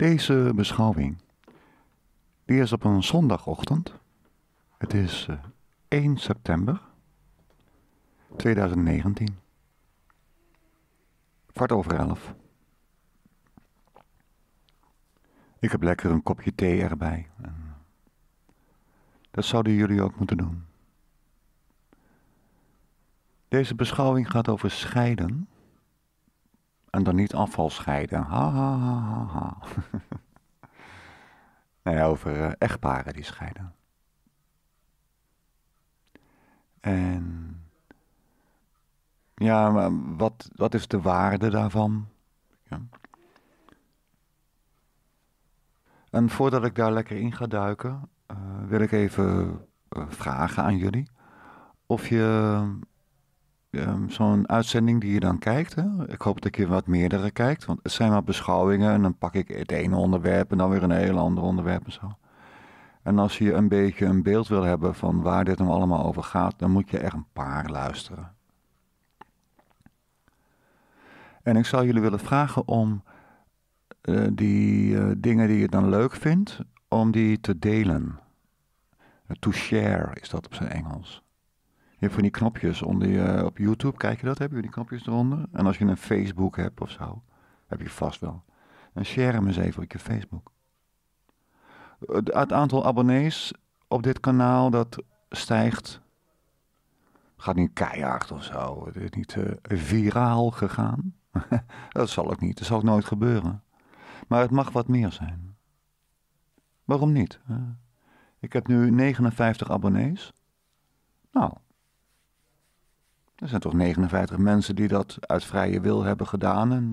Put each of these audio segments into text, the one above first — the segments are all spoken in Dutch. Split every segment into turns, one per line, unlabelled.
Deze beschouwing die is op een zondagochtend. Het is 1 eh, september 2019. Kwart over elf. Ik heb lekker een kopje thee erbij. Dat zouden jullie ook moeten doen. Deze beschouwing gaat over scheiden en dan niet afval scheiden. Ha, ha, ha, ha. nou ja, over eh, echtparen die scheiden. En ja, wat, wat is de waarde daarvan? Ja. En voordat ik daar lekker in ga duiken, eh, wil ik even eh, vragen aan jullie of je Ehm, zo'n uitzending die je dan kijkt. Hè? Ik hoop dat je wat meerdere kijkt, want het zijn maar beschouwingen en dan pak ik het ene onderwerp en dan weer een heel ander onderwerp en zo. En als je een beetje een beeld wil hebben van waar dit nou allemaal over gaat, dan moet je er een paar luisteren. En ik zou jullie willen vragen om eh, die eh, dingen die je dan leuk vindt, om die te delen. to share is dat op zijn Engels hebt van die knopjes onder je, eh, op YouTube, kijk je dat? hebben je die knopjes eronder? En als je een Facebook hebt of zo, heb je vast wel. En share hem eens even op je Facebook. Het aantal abonnees op dit kanaal, dat stijgt. Gaat niet keihard of zo. Het is niet eh, viraal gegaan. dat zal ook niet. Dat zal ook nooit gebeuren. Maar het mag wat meer zijn. Waarom niet? Ik heb nu 59 abonnees. Nou, er zijn toch 59 mensen die dat uit vrije wil hebben gedaan. En,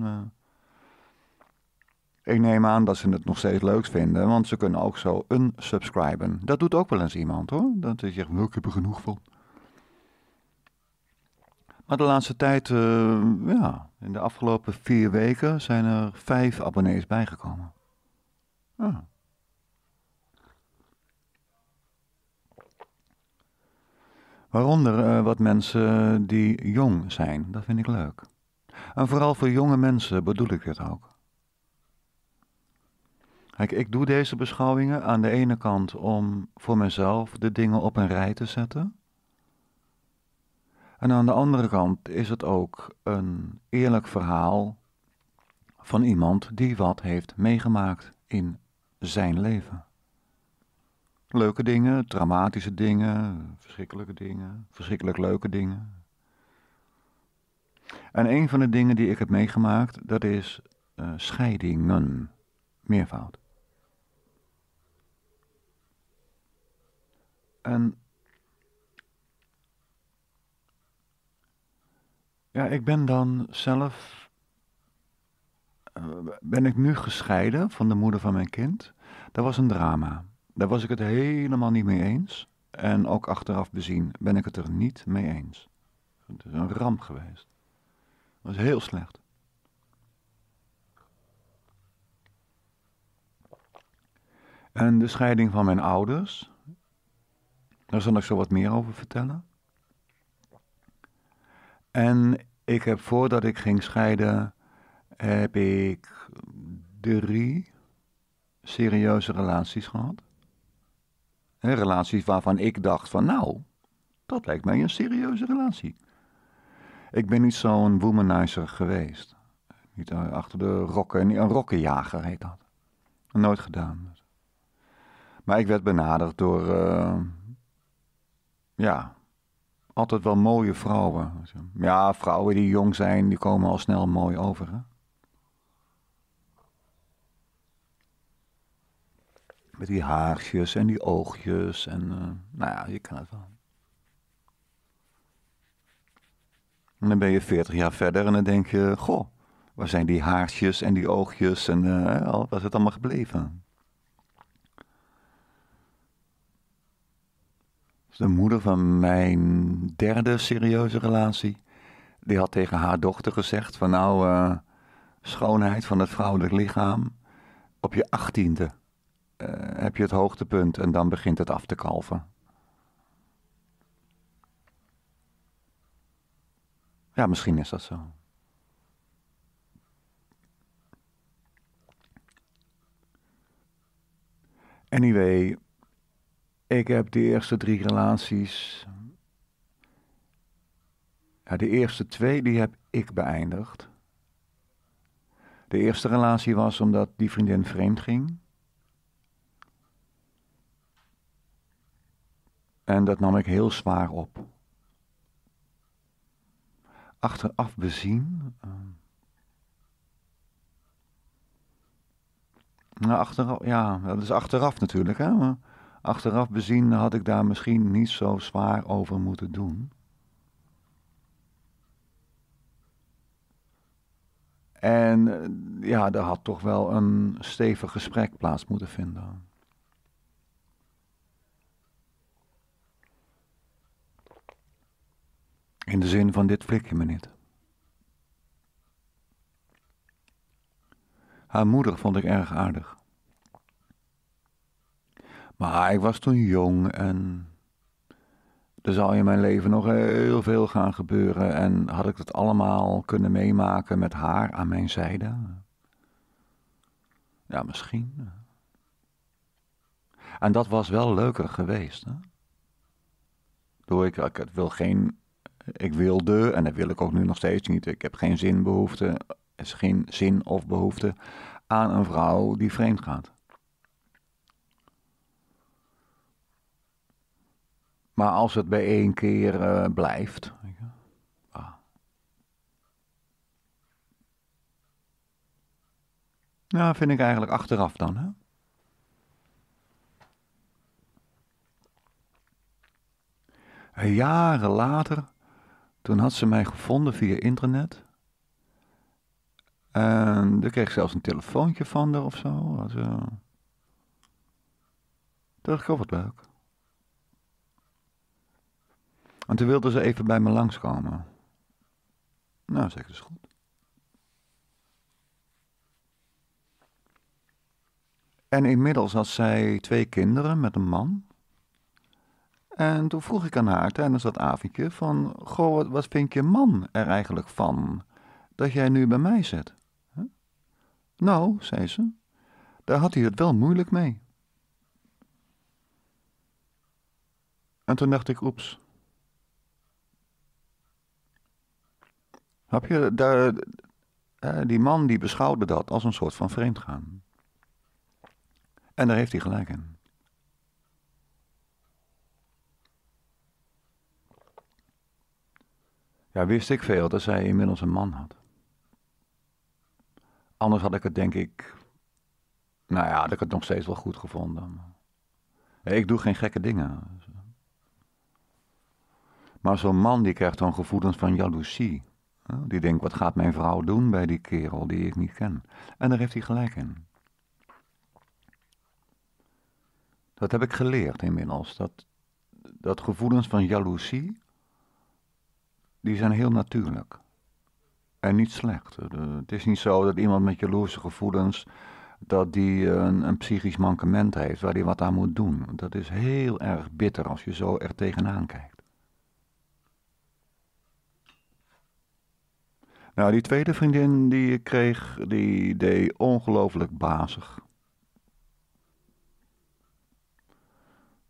eh, ik neem aan dat ze het nog steeds leuk vinden, want ze kunnen ook zo unsubscriben. Dat doet ook wel eens iemand hoor. Dat is zegt, nou, ik heb er genoeg van. Maar de laatste tijd, eh, ja, in de afgelopen vier weken zijn er vijf abonnees bijgekomen. Ja. Ah. Waaronder eh, wat mensen die jong zijn. Dat vind ik leuk. En vooral voor jonge mensen bedoel ik het ook. Kijk, ik doe deze beschouwingen aan de ene kant om voor mezelf de dingen op een rij te zetten. En aan de andere kant is het ook een eerlijk verhaal van iemand die wat heeft meegemaakt in zijn leven. Leuke dingen, dramatische dingen, verschrikkelijke dingen, verschrikkelijk leuke dingen. En een van de dingen die ik heb meegemaakt, dat is uh, scheidingen. Meervoud. En ja, ik ben dan zelf. Eh, ben ik nu gescheiden van de moeder van mijn kind? Dat was een drama. Daar was ik het helemaal niet mee eens. En ook achteraf bezien ben ik het er niet mee eens. Het is een ramp geweest. Het was heel slecht. En de scheiding van mijn ouders. Daar zal ik zo wat meer over vertellen. En ik heb voordat ik ging scheiden, heb ik drie serieuze relaties gehad relaties waarvan ik dacht van nou, dat lijkt mij een serieuze relatie. Ik ben niet zo'n womanizer geweest. Niet eh, achter de rokken, een rokkenjager heet dat. Nooit gedaan. Maar ik werd benaderd door, eh, ja, altijd wel mooie vrouwen. Ja, vrouwen die jong zijn, die komen al snel mooi over. Met die haartjes en die oogjes en eh, nou ja, je kan het wel. En dan ben je 40 jaar verder en dan denk je, goh, waar zijn die haartjes en die oogjes en uh, eh, waar is het allemaal gebleven? Dus de moeder van mijn derde serieuze relatie, die had tegen haar dochter gezegd van nou, eh, schoonheid van het vrouwelijk lichaam op je achttiende. Eh, heb je het hoogtepunt en dan begint het af te kalven. Ja, misschien is dat zo. Anyway, ik heb de eerste drie relaties. Ja, de eerste twee die heb ik beëindigd. De eerste relatie was omdat die vriendin vreemd ging. En dat nam ik heel zwaar op. Achteraf bezien. Ehm, nou, achteraf, ja, dat is achteraf natuurlijk. Hè? Maar achteraf bezien had ik daar misschien niet zo zwaar over moeten doen. En eh, ja, er had toch wel een stevig gesprek plaats moeten vinden. In de zin van dit flik je me niet. Haar moeder vond ik erg aardig. Maar ik was toen jong en er zou in mijn leven nog heel veel gaan gebeuren. En had ik dat allemaal kunnen meemaken met haar aan mijn zijde? Ja, misschien. En dat was wel leuker geweest. Hè? Doe ik, ik wil geen ik wilde, en dat wil ik ook nu nog steeds niet, ik heb geen zin, behoefte, is geen zin of behoefte aan een vrouw die vreemd gaat. Maar als het bij één keer eh, blijft. Nou, vind ik eigenlijk achteraf dan. Hè? Jaren later toen had ze mij gevonden via internet. En ik kreeg zelfs een telefoontje van haar of zo. Eh, dat dacht ik, wat leuk. En toen wilde ze even bij me langskomen. Nou, zeker dus goed. En inmiddels had zij twee kinderen met een man. En toen vroeg ik aan haar tijdens dat avondje van... Goh, wat, vind je man er eigenlijk van dat jij nu bij mij zit? Nou, zei ze, daar had hij het wel moeilijk mee. En toen dacht ik, oeps. Heb je, daar, eh, die man die beschouwde dat als een soort van vreemdgaan. En daar heeft hij gelijk in. Ja, wist ik veel dat zij inmiddels een man had. Anders had ik het denk ik. Nou ja, had ik het nog steeds wel goed gevonden. Ik doe geen gekke dingen. Maar zo'n man die krijgt dan gevoelens van jaloezie. Die denkt, wat gaat mijn vrouw doen bij die kerel die ik niet ken? En daar heeft hij gelijk in. Dat heb ik geleerd inmiddels. Dat, dat gevoelens van jaloezie die zijn heel natuurlijk. En niet slecht. Eh, het is niet zo dat iemand met jaloerse gevoelens, dat die eh, een, een psychisch mankement heeft waar hij wat aan moet doen. Dat is heel erg bitter als je zo er tegenaan kijkt. Nou, die tweede vriendin die ik kreeg, die deed ongelooflijk bazig.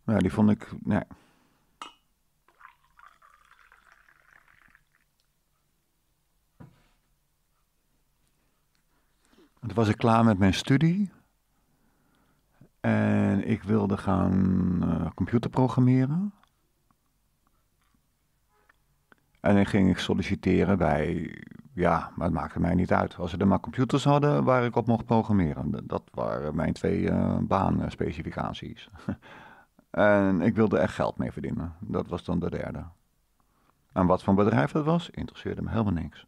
Nou, die vond ik, nee, Toen was ik klaar met mijn studie. En ik wilde gaan uh, computer programmeren. En dan ging ik solliciteren bij, ja, maar het maakte mij niet uit. Als ze er maar computers hadden waar ik op mocht programmeren. Dat waren mijn twee eh, baan specificaties. en ik wilde echt geld mee verdienen. Dat was dan de derde. En wat voor bedrijf dat was, interesseerde me helemaal niks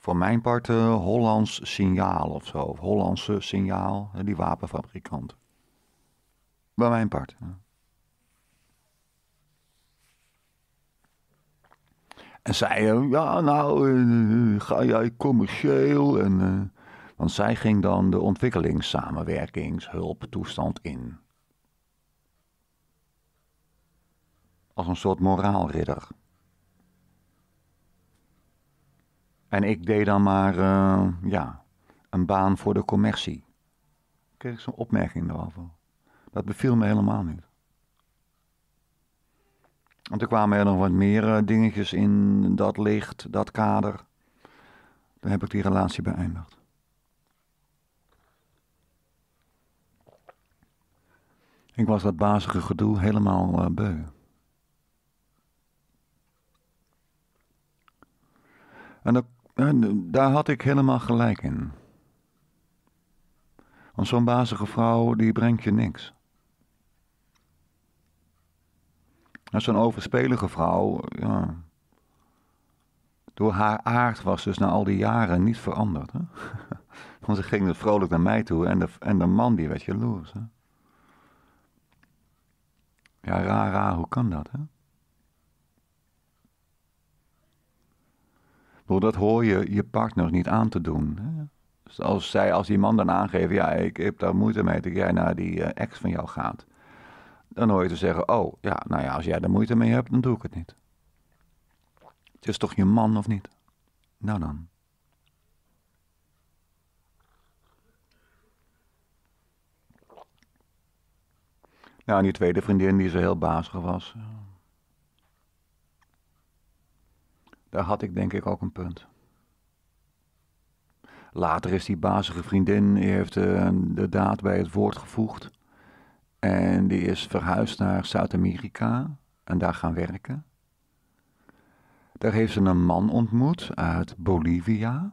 voor mijn part uh, Hollands Signaal of zo. Hollandse Signaal, eh, die wapenfabrikant. Bij mijn part. En zij, uh, ja nou, ga jij commercieel? En, want zij ging dan de ontwikkelingssamenwerkingshulptoestand in. Als een soort moraalridder. En ik deed dan maar eh, ja, een baan voor de commercie. Kreeg ik zo'n opmerking daarover. Dat beviel me helemaal niet. Want er kwamen er nog wat meer eh, dingetjes in dat licht, dat kader. Dan heb ik die relatie beëindigd. Ik was dat bazige gedoe helemaal uh, beu. En dan daar had ik helemaal gelijk in. Want zo'n bazige vrouw, die brengt je niks. Nou, zo'n overspelige vrouw, ja. Door haar aard was dus na al die jaren niet veranderd. Hè? Want ze ging dus vrolijk naar mij toe en de, en man die werd jaloers. Hè? Ja, raar, raar, hoe kan dat, hè? Dat hoor je je partner niet aan te doen. Dus als, zij, als die man dan aangeeft, ja, ik heb daar moeite mee dat jij naar die eh, ex van jou gaat. Dan hoor je te zeggen, oh, ja, nou ja, als jij daar moeite mee hebt, dan doe ik het niet. Het is toch je man of niet? Nou dan. Nou, die tweede vriendin die ze heel bazig was. Eh, Daar had ik denk ik ook een punt. Later is die bazige vriendin, die heeft eh, de daad bij het woord gevoegd. En die is verhuisd naar Zuid-Amerika en daar gaan werken. Daar heeft ze een man ontmoet uit Bolivia.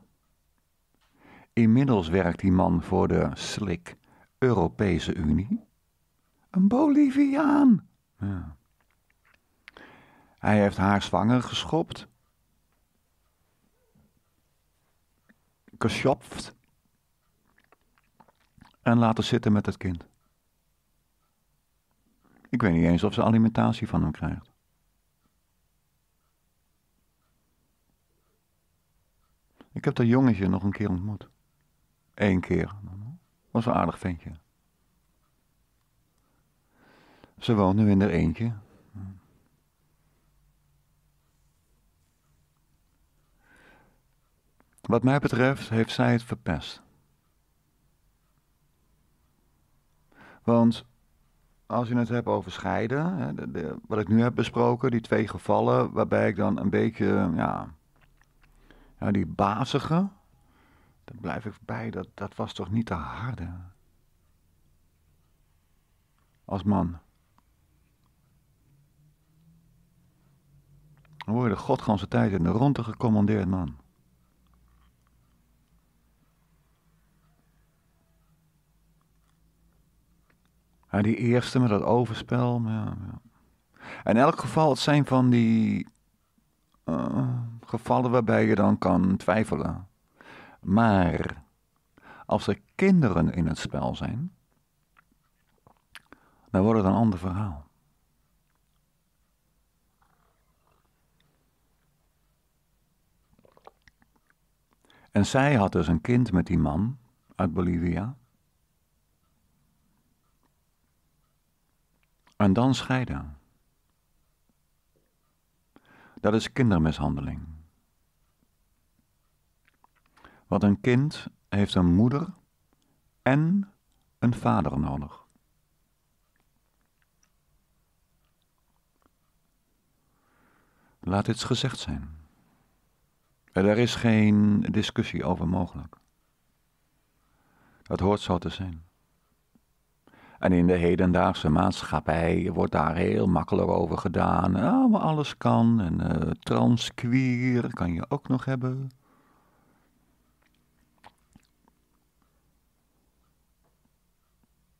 Inmiddels werkt die man voor de slik Europese Unie. Een Boliviaan! Hij heeft haar zwanger geschopt geschopt en laten zitten met het kind. Ik weet niet eens of ze alimentatie van hem krijgt. Ik heb dat jongetje nog een keer ontmoet. Eén keer. Was een aardig ventje. Ze woont nu in haar eentje. Wat mij betreft heeft zij het verpest. Want als je het hebt over scheiden, hè, de, wat ik nu heb besproken, die twee gevallen waarbij ik dan een beetje, ja, ja die bazige, daar blijf ik bij, dat, dat was toch niet te harde? Als man. Dan word je de godganse tijd in de ronde gecommandeerd, man. Ja, die eerste met dat overspel. Ja, ja. In elk geval, het zijn van die eh, gevallen waarbij je dan kan twijfelen. Maar als er kinderen in het spel zijn, dan wordt het een ander verhaal. En zij had dus een kind met die man uit Bolivia. En dan scheiden. Dat is kindermishandeling. Want een kind heeft een moeder en een vader nodig. Laat iets gezegd zijn. Er is geen discussie over mogelijk. Dat hoort zo te zijn. En in de hedendaagse maatschappij wordt daar heel makkelijk over gedaan. Oh, maar alles kan. En uh, transqueer kan je ook nog hebben.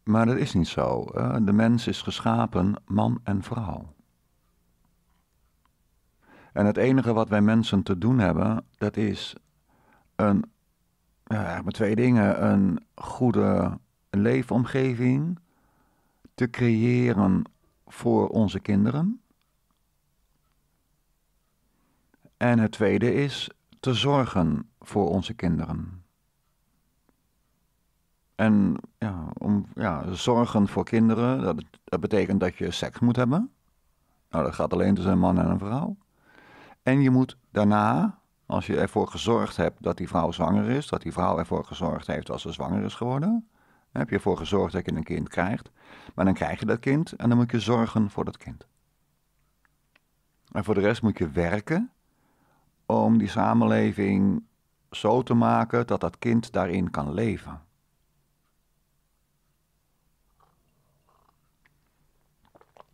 Maar dat is niet zo. De mens is geschapen man en vrouw. En het enige wat wij mensen te doen hebben, dat is een, maar twee dingen. Een goede leefomgeving te creëren voor onze kinderen. En het tweede is te zorgen voor onze kinderen. En ja, om, ja, zorgen voor kinderen, dat, dat betekent dat je seks moet hebben. Nou, dat gaat alleen tussen een man en een vrouw. En je moet daarna, als je ervoor gezorgd hebt dat die vrouw zwanger is, dat die vrouw ervoor gezorgd heeft als ze zwanger is geworden, heb je ervoor gezorgd dat je een kind krijgt. Maar dan krijg je dat kind en dan moet je zorgen voor dat kind. En voor de rest moet je werken om die samenleving zo te maken dat dat kind daarin kan leven.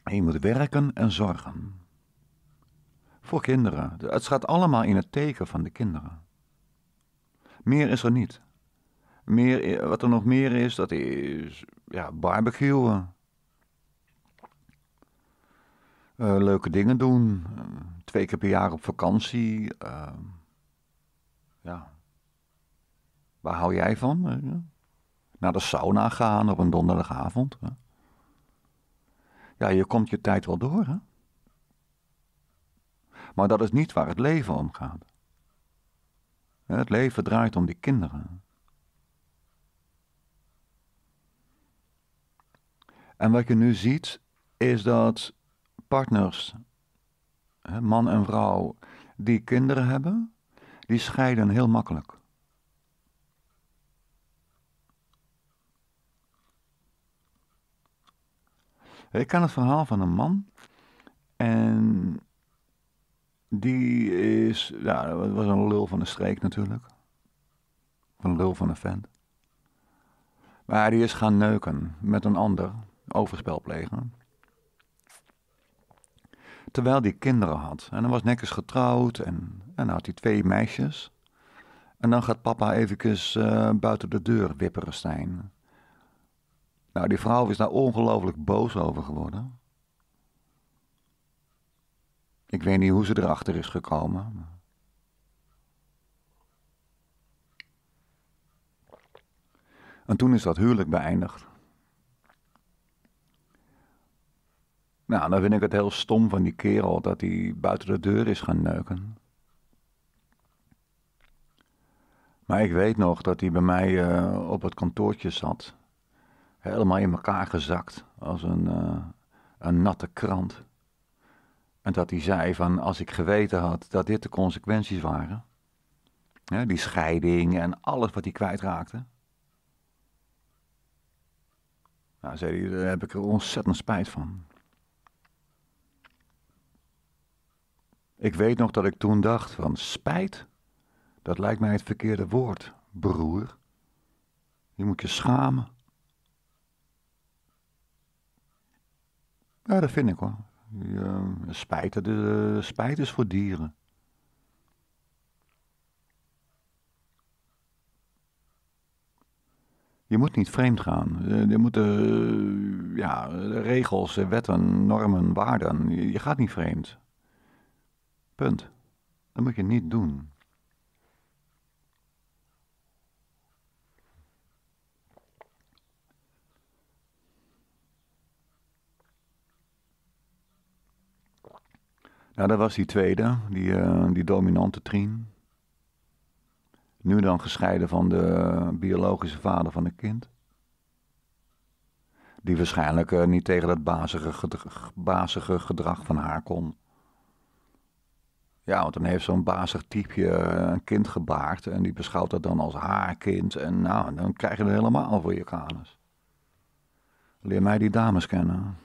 je moet werken en zorgen. Voor kinderen. Het gaat allemaal in het teken van de kinderen. Meer is er niet. Meer, wat er nog meer is, dat is ja, barbecuen. Eh, leuke dingen doen. Eh, twee keer per jaar op vakantie. Eh, ja. Waar hou jij van? Naar de sauna gaan op een donderdagavond. Ja, je komt je tijd wel door, hè? Maar dat is niet waar het leven om gaat. Het leven draait om die kinderen. En wat je nu ziet, is dat partners, man en vrouw, die kinderen hebben, die scheiden heel makkelijk. Ik ken het verhaal van een man. En die is. Ja, was een lul van de streek natuurlijk. van een lul van een vent. Maar die is gaan neuken met een ander overspel plegen. Terwijl hij kinderen had. En dan was netjes getrouwd en, en had hij twee meisjes. En dan gaat papa even eh, buiten de deur wipperen zijn. Nou, die vrouw is daar ongelooflijk boos over geworden. Ik weet niet hoe ze erachter is gekomen. En toen is dat huwelijk beëindigd. Nou, dan vind ik het heel stom van die kerel dat hij buiten de deur is gaan neuken. Maar ik weet nog dat hij bij mij eh, op het kantoortje zat. Helemaal in elkaar gezakt als een, eh, een natte krant. En dat hij zei van als ik geweten had dat dit de consequenties waren. Hè, die scheiding en alles wat hij kwijtraakte. Nou, zei hij, daar heb ik er ontzettend spijt van. Ik weet nog dat ik toen dacht van spijt, dat lijkt mij het verkeerde woord, broer. Je moet je schamen. Ja, dat vind ik hoor. Je, spijt, de, eh, spijt is voor dieren. Je moet niet vreemd gaan. Je eh, moet eh, ja, de regels, wetten, normen, waarden. Je gaat niet vreemd. Dat moet je niet doen. Nou, dat was die tweede, die, eh, die dominante trien. Nu dan gescheiden van de biologische vader van het kind. Die waarschijnlijk eh, niet tegen dat bazige, gedrag, bazige gedrag van haar kon. Ja, want dan heeft zo'n bazig typeje eh, een kind gebaard en die beschouwt dat dan als haar kind. En nou, dan krijg je het helemaal voor je kanus. Leer mij die dames kennen.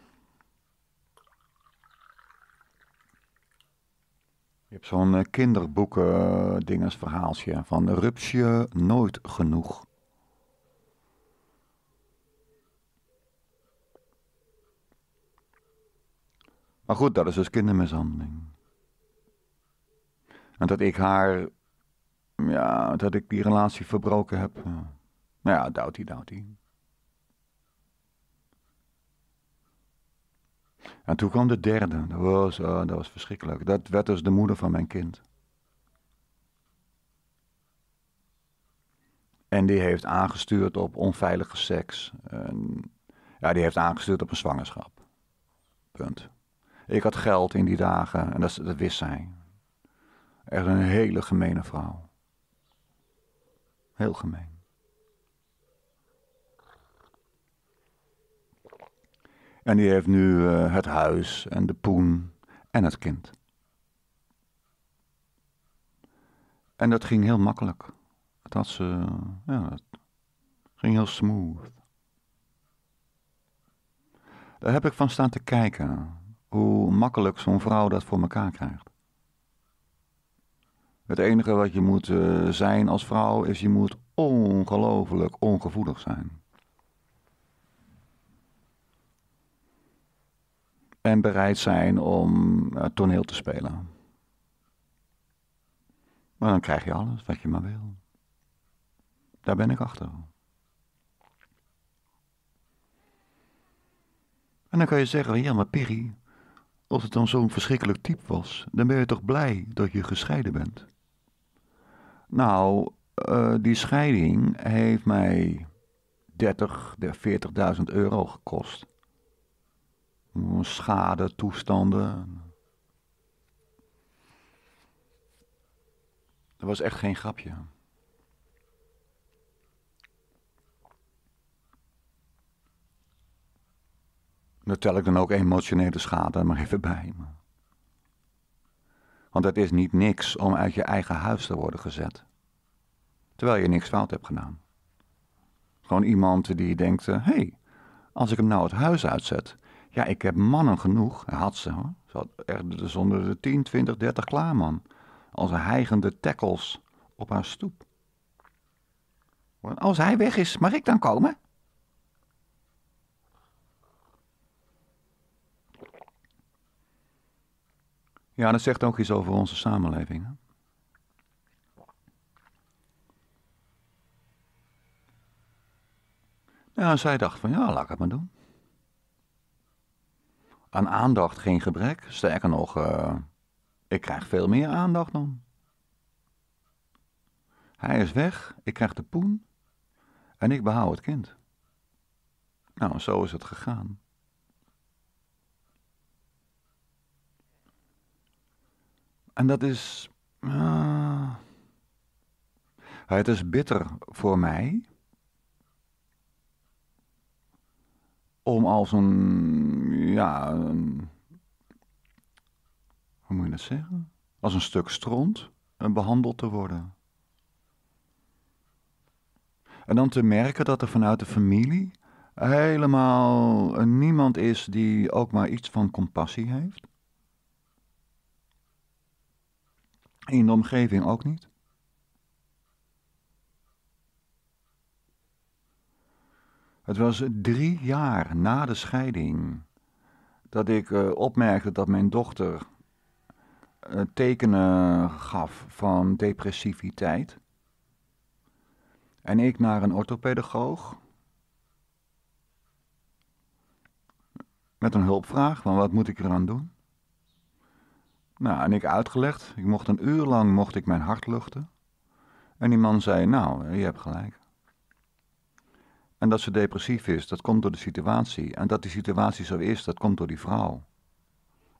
Je hebt zo'n eh, kinderboeken eh, dinges verhaaltje van Rupsje nooit genoeg. Maar goed, dat is dus kindermishandeling. En dat ik haar, ja, dat ik die relatie verbroken heb. Eh. Nou ja, doubt doughty. En toen kwam de derde. Dat was, eh, dat was verschrikkelijk. Dat werd dus de moeder van mijn kind. En die heeft aangestuurd op onveilige seks. ja, die heeft aangestuurd op een zwangerschap. Punt. Ik had geld in die dagen en dat, dat wist zij. Echt een hele gemene vrouw. Heel gemeen. En die heeft nu eh, het huis en de poen en het kind. En dat ging heel makkelijk. Dat had ja, ging heel smooth. Daar heb ik van staan te kijken hoe makkelijk zo'n vrouw dat voor elkaar krijgt. Het enige wat je moet eh, zijn als vrouw is je moet ongelooflijk ongevoelig zijn. En bereid zijn om eh, toneel te spelen. Maar dan krijg je alles wat je maar wil. Daar ben ik achter. En dan kan je zeggen, ja maar Piri, als het dan zo'n verschrikkelijk type was, dan ben je toch blij dat je gescheiden bent. Nou, eh, die scheiding heeft mij 30, 40.000 euro gekost. Schade, toestanden. Dat was echt geen grapje. Daar tel ik dan ook emotionele schade maar even bij. Maar... Want het is niet niks om uit je eigen huis te worden gezet. Terwijl je niks fout hebt gedaan. Gewoon iemand die denkt: hé, eh, hey, als ik hem nou het huis uitzet. Ja, ik heb mannen genoeg. Hij had ze hoor. Ze had echt zonder de 10, 20, 30 klaar man. Als hijgende tackles op haar stoep. Als hij weg is, mag ik dan komen? Ja, dat zegt ook iets over onze samenleving. Nou, zij dacht van ja, laat ik het maar doen. Aan aandacht geen gebrek. Sterker nog, eh, ik krijg veel meer aandacht dan. Hij is weg, ik krijg de poen en ik behoud het kind. Nou, zo is het gegaan. En dat is. Eh, het is bitter voor mij. Om als een. Ja. hoe moet je dat zeggen? Als een stuk stront eh, behandeld te worden. En dan te merken dat er vanuit de familie helemaal eh, niemand is die ook maar iets van compassie heeft. In de omgeving ook niet? Het was drie jaar na de scheiding dat ik eh, opmerkte dat mijn dochter eh, tekenen gaf van depressiviteit. En ik naar een orthopedagoog. Met een hulpvraag, van wat moet ik eraan doen? Nou, en ik uitgelegd. Ik mocht een uur lang mocht ik mijn hart luchten. En die man zei, nou, eh, je hebt gelijk. En dat ze depressief is, dat komt door de situatie. En dat die situatie zo is, dat komt door die vrouw.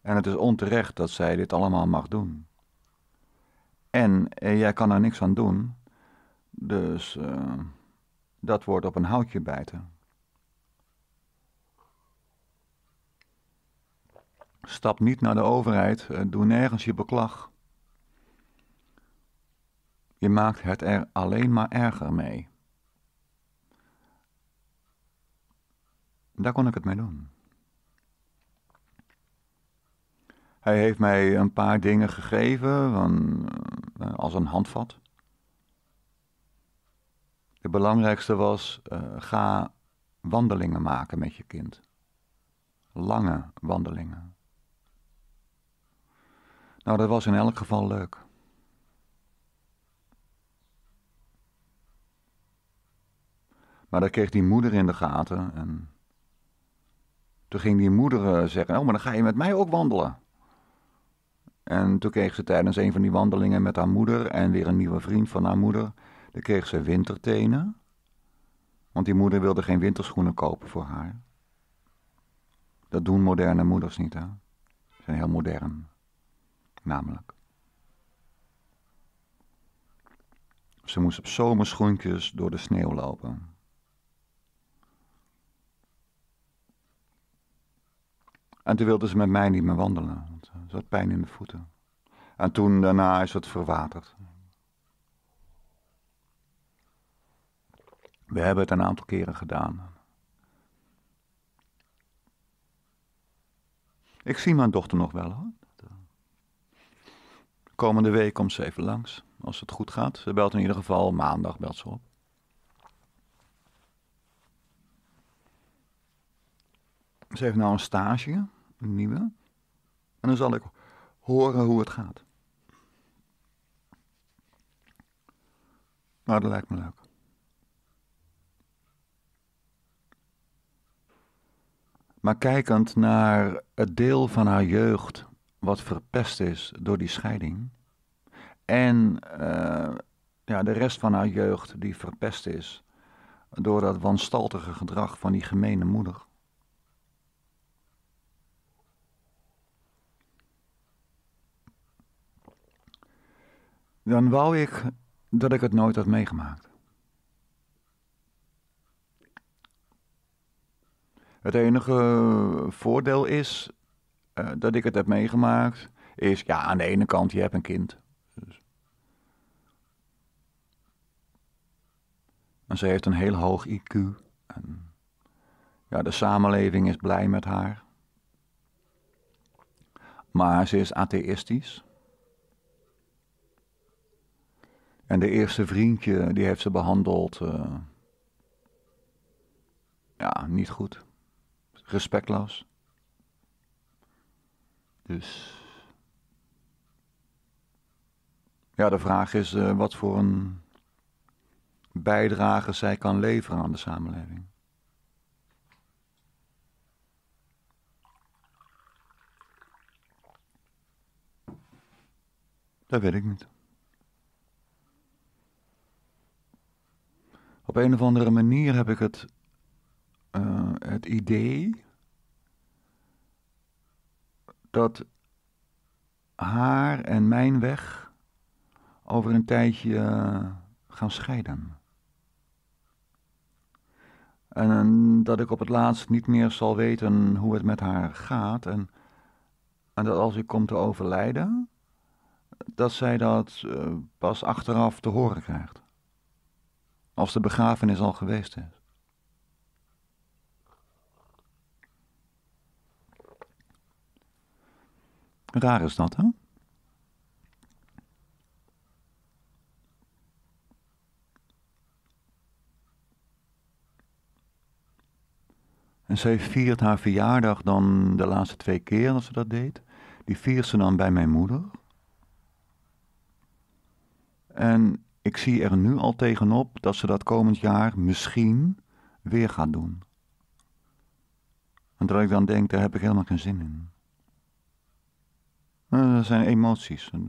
En het is onterecht dat zij dit allemaal mag doen. En eh, jij kan er niks aan doen. Dus eh, dat wordt op een houtje bijten. Stap niet naar de overheid, eh, doe nergens je beklag. Je maakt het er alleen maar erger mee. Daar kon ik het mee doen. Hij heeft mij een paar dingen gegeven van, eh, als een handvat. Het belangrijkste was, eh, ga wandelingen maken met je kind. Lange wandelingen. Nou, dat was in elk geval leuk. Maar dat kreeg die moeder in de gaten. En toen ging die moeder eh, zeggen: Oh, maar dan ga je met mij ook wandelen. En toen kreeg ze tijdens een van die wandelingen met haar moeder en weer een nieuwe vriend van haar moeder. Dan kreeg ze wintertenen. Want die moeder wilde geen winterschoenen kopen voor haar. Dat doen moderne moeders niet, hè? Ze zijn heel modern namelijk. Ze moest op zomerschoentjes door de sneeuw lopen. En toen wilde ze met mij niet meer wandelen, want ze had pijn in de voeten. En toen daarna is het verwaterd. We hebben het een aantal keren gedaan. Ik zie mijn dochter nog wel hoor komende week komt ze even langs, als het goed gaat. Ze belt in ieder geval maandag belt ze op. Ze heeft nou een stage, een nieuwe. En dan zal ik horen hoe het gaat. Maar dat lijkt me leuk. Maar kijkend naar het deel van haar jeugd wat verpest is door die scheiding. En eh, ja, de rest van haar jeugd die verpest is door dat wanstaltige gedrag van die gemene moeder. Dan wou ik dat ik het nooit had meegemaakt. Het enige eh, voordeel is eh, dat ik het heb meegemaakt, is ja, aan de ene kant, je hebt een kind. Dus. En ze heeft een heel hoog IQ. En, ja, de samenleving is blij met haar. Maar ze is atheïstisch. En de eerste vriendje, die heeft ze behandeld. Eh, ja, niet goed. Respectloos. Dus. Ja, de vraag is eh, wat voor een bijdrage zij kan leveren aan de samenleving. Dat weet ik niet. Op een of andere manier heb ik het, eh, het idee dat haar en mijn weg over een tijdje eh, gaan scheiden. En dat ik op het laatst niet meer zal weten hoe het met haar gaat. En, en dat als ik kom te overlijden, dat zij dat eh, pas achteraf te horen krijgt. Als de begrafenis al geweest is. Raar is dat, hè? En zij viert haar verjaardag dan de laatste twee keer als ze dat deed. Die viert ze dan bij mijn moeder. En ik zie er nu al tegenop dat ze dat komend jaar misschien weer gaat doen. En dat ik dan denk, daar heb ik helemaal geen zin in. Eh, dat zijn emoties. Eh,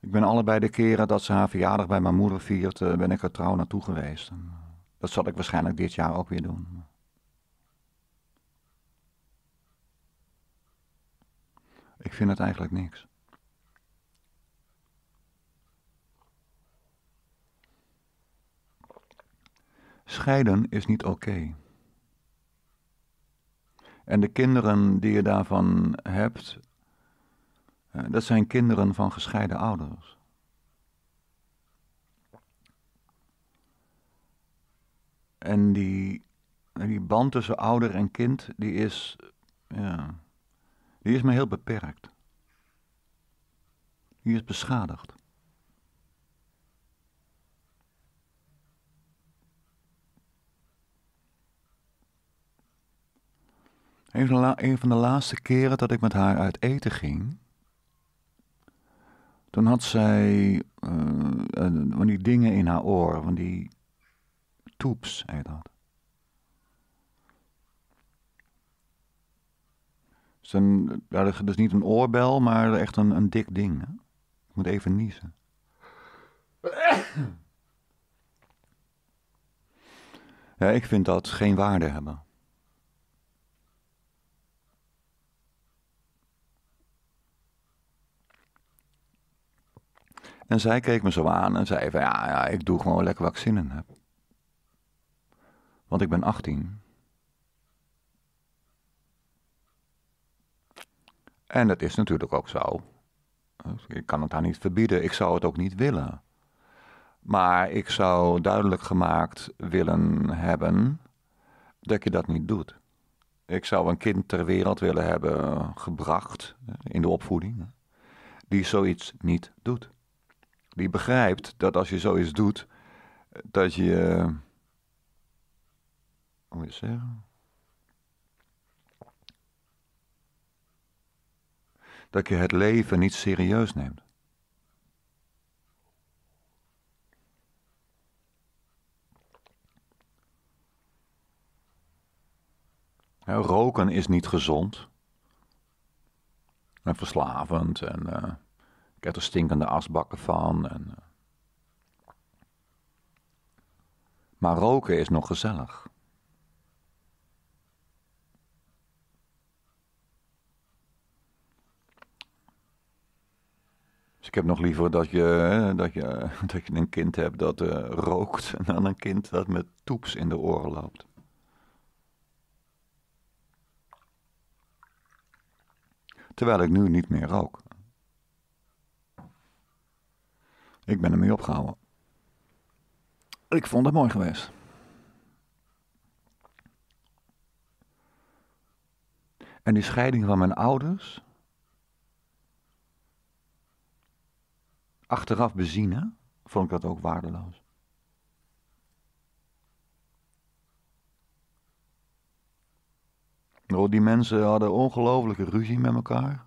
ik ben allebei de keren dat ze haar verjaardag bij mijn moeder viert, eh, ben ik er trouw naartoe geweest. Dat zal ik waarschijnlijk dit jaar ook weer doen. Ik vind het eigenlijk niks. Scheiden is niet oké. En de kinderen die je daarvan hebt, eh, dat zijn kinderen van gescheiden ouders. En die, die band tussen ouder en kind, die is, ja, die is maar heel beperkt. Die is beschadigd. Een van de laatste keren dat ik met haar uit eten ging, toen had zij eh, eh, van die dingen in haar oor, van die toeps heet dat. Dus, is dus niet een oorbel, maar echt een, een dik ding. Ik moet even niezen. Ja, ik vind dat geen waarde hebben. En zij keek me zo aan en zei van ja, ja ik doe gewoon lekker wat ik zin in heb. Want ik ben 18. En dat is natuurlijk ook zo. Ik kan het haar niet verbieden. Ik zou het ook niet willen. Maar ik zou duidelijk gemaakt willen hebben dat je dat niet doet. Ik zou een kind ter wereld willen hebben gebracht in de opvoeding die zoiets niet doet die begrijpt dat als je zoiets doet, dat je. hoe moet je zeggen? Dat je het leven niet serieus neemt. Roken is niet gezond. En verslavend en. Eh, ik krijg er stinkende asbakken van. En, eh. maar roken is nog gezellig. Dus ik heb nog liever dat je, eh, dat je, eh, dat je een kind hebt dat rookt dan een kind dat met toeps in de oren loopt. Terwijl ik nu niet meer rook. Ik ben ermee opgehouden. Ik vond het mooi geweest. En die scheiding van mijn ouders. Achteraf bezien, vond ik dat ook waardeloos. die mensen hadden ongelooflijke ruzie met elkaar.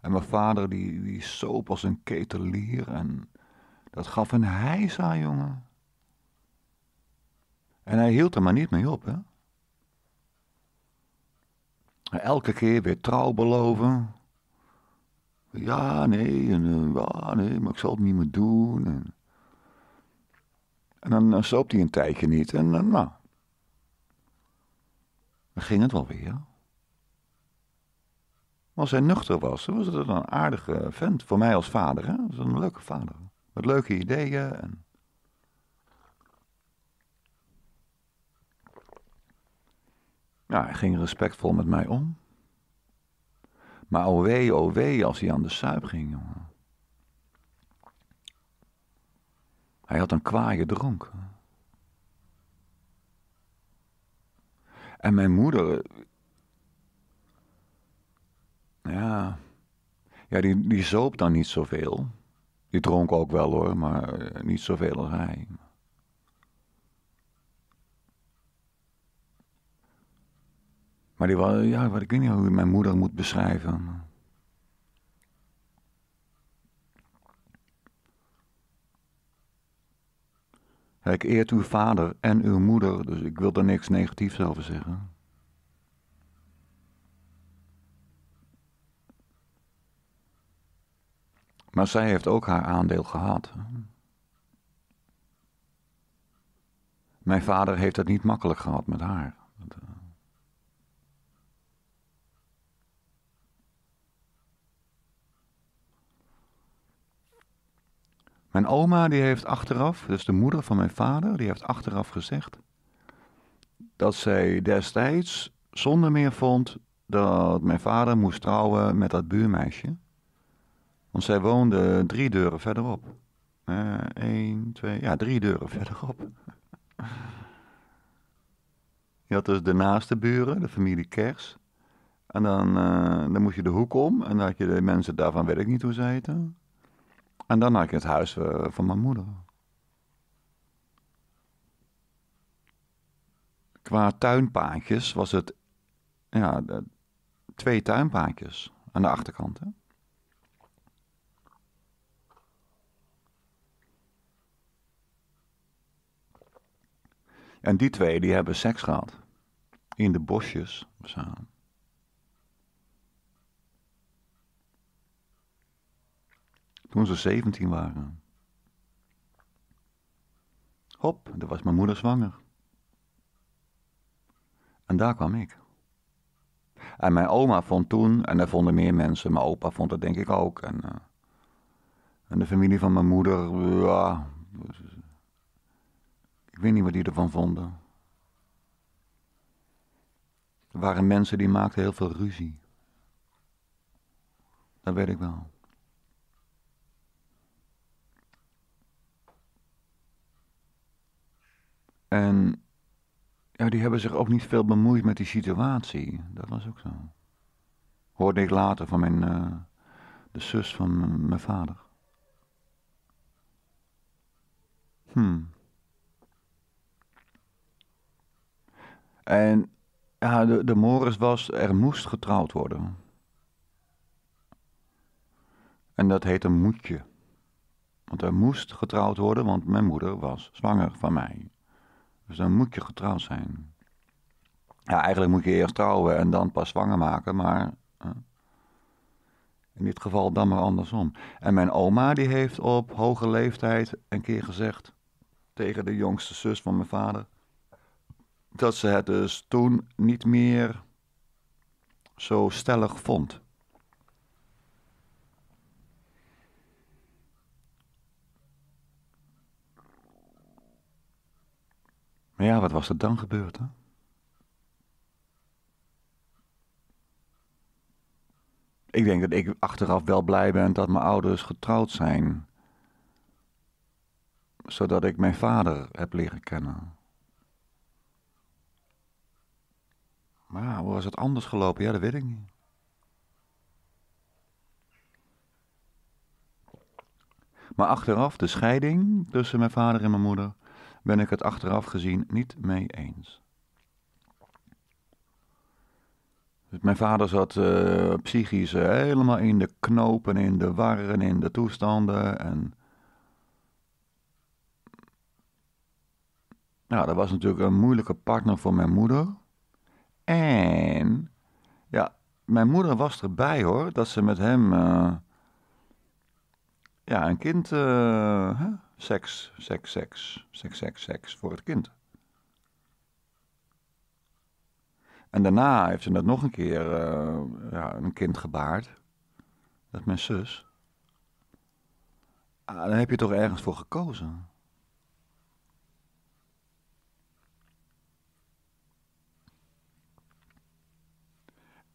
En mijn vader die, die soop als een ketelier en dat gaf een heisa, jongen. En hij hield er maar niet mee op, hè. Elke keer weer trouw beloven. Ja, nee, eh, ja, nee, maar ik zal het niet meer doen. En, en dan, dan sloopt hij een tijdje niet en dan, nou. Dan ging het wel weer. Maar als hij nuchter was, was het een aardige vent. Voor mij als vader, hè. Dat was een leuke vader wat leuke ideeën. En... Nou, hij ging respectvol met mij om. Maar oh wee, oh wee, als hij aan de suip ging, jongen. Hij had een kwaaie dronk. En mijn moeder. Ja. Ja, die, die zoopt dan niet zoveel. Die dronk ook wel hoor, maar eh, niet zoveel als hij. Maar die was, ja, wat ik weet niet hoe je mijn moeder moet beschrijven. ik eert uw vader en uw moeder, dus ik wil daar niks negatiefs over zeggen. Maar zij heeft ook haar aandeel gehad. Mijn vader heeft het niet makkelijk gehad met haar. Eh. Mijn oma die heeft achteraf, dus de moeder van mijn vader, die heeft achteraf gezegd dat zij destijds zonder meer vond dat mijn vader moest trouwen met dat buurmeisje. Want zij woonde drie deuren verderop. Eén, eh, twee, ja, drie deuren verderop. Je had dus de naaste buren, de familie Kers. En dan, eh, dan moest je de hoek om en dan had je de mensen daarvan, weet ik niet hoe ze heten. En dan had je het huis eh, van mijn moeder. Qua tuinpaadjes was het ja, twee tuinpaadjes aan de achterkant. Hè? En die twee die hebben seks gehad. In de bosjes samen. Toen ze 17 waren. Hop, daar was mijn moeder zwanger. En daar kwam ik. En mijn oma vond toen, en daar vonden meer mensen, mijn opa vond dat denk ik ook. En, eh, en de familie van mijn moeder, ja, ik weet niet wat die ervan vonden. Er waren mensen die maakten heel veel ruzie. Dat weet ik wel. En ja, die hebben zich ook niet veel bemoeid met die situatie. Dat was ook zo. Hoorde ik later van mijn, eh, de zus van mijn vader. Hmm. En ja, de, de moris was, er moest getrouwd worden. En dat heet een moetje. Want er moest getrouwd worden, want mijn moeder was zwanger van mij. Dus dan moet je getrouwd zijn. Ja, eigenlijk moet je eerst trouwen en dan pas zwanger maken, maar eh, in dit geval dan maar andersom. En mijn oma die heeft op hoge leeftijd een keer gezegd tegen de jongste zus van mijn vader: dat ze het dus toen niet meer zo stellig vond. Maar ja, wat was er dan gebeurd? Hè? Ik denk dat ik achteraf wel blij ben dat mijn ouders getrouwd zijn, zodat ik mijn vader heb leren kennen. Maar hoe was het anders gelopen? Ja, dat weet ik niet. Maar achteraf, de scheiding tussen mijn vader en mijn moeder, ben ik het achteraf gezien niet mee eens. Dus mijn vader zat eh, psychisch eh, helemaal in de knopen, in de warren, in de toestanden. En... Nou, dat was natuurlijk een moeilijke partner voor mijn moeder. En ja, mijn moeder was erbij hoor, dat ze met hem eh, ja, een kind, eh, hè? seks, seks, seks, seks, seks, seks voor het kind. En daarna heeft ze dat nog een keer eh, ja, een kind gebaard. Dat is mijn zus. Ah, daar heb je toch ergens voor gekozen?